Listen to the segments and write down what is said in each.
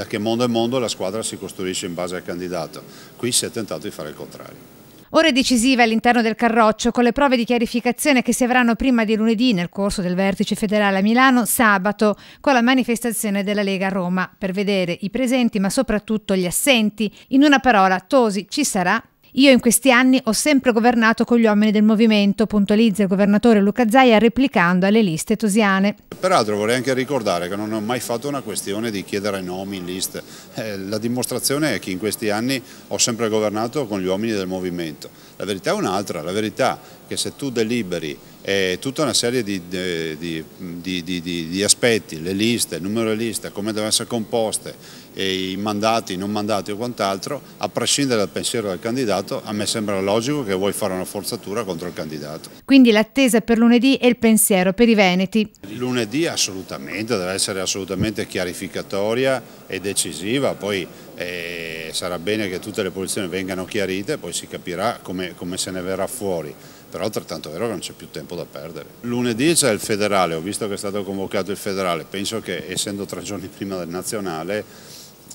da che mondo è mondo la squadra si costruisce in base al candidato. Qui si è tentato di fare il contrario. Ore decisive all'interno del Carroccio con le prove di chiarificazione che si avranno prima di lunedì nel corso del vertice federale a Milano, sabato con la manifestazione della Lega a Roma per vedere i presenti ma soprattutto gli assenti. In una parola, Tosi ci sarà io in questi anni ho sempre governato con gli uomini del movimento, puntualizza il governatore Luca Zaia replicando alle liste tosiane. Peraltro vorrei anche ricordare che non ho mai fatto una questione di chiedere nomi, liste. Eh, la dimostrazione è che in questi anni ho sempre governato con gli uomini del movimento. La verità è un'altra, la verità è che se tu deliberi eh, tutta una serie di, eh, di, di, di aspetti, le liste, il numero di liste, come devono essere composte, e i mandati, i non mandati o quant'altro, a prescindere dal pensiero del candidato, a me sembra logico che vuoi fare una forzatura contro il candidato. Quindi l'attesa per lunedì e il pensiero per i Veneti. Lunedì assolutamente, deve essere assolutamente chiarificatoria e decisiva, poi eh, sarà bene che tutte le posizioni vengano chiarite, poi si capirà come, come se ne verrà fuori però altrettanto è vero che non c'è più tempo da perdere. Lunedì c'è il federale, ho visto che è stato convocato il federale, penso che essendo tre giorni prima del nazionale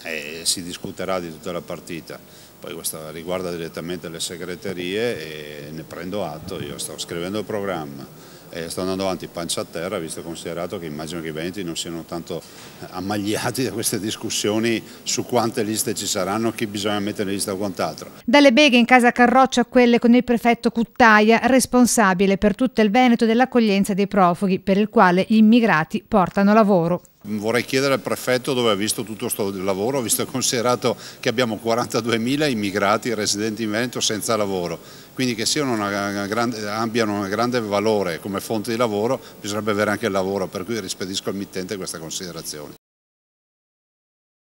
e si discuterà di tutta la partita. Poi questa riguarda direttamente le segreterie e ne prendo atto, io sto scrivendo il programma e sto andando avanti pancia a terra, visto considerato che immagino che i venti non siano tanto ammagliati da queste discussioni su quante liste ci saranno, chi bisogna mettere in lista o quant'altro. Dalle beghe in casa Carroccio a quelle con il prefetto Cuttaia, responsabile per tutto il Veneto dell'accoglienza dei profughi, per il quale gli immigrati portano lavoro. Vorrei chiedere al prefetto dove ha visto tutto questo lavoro, visto e considerato che abbiamo 42.000 immigrati residenti in Veneto senza lavoro, quindi che una grande, abbiano un grande valore come fonte di lavoro, bisognerebbe avere anche il lavoro, per cui rispedisco al mittente questa considerazione.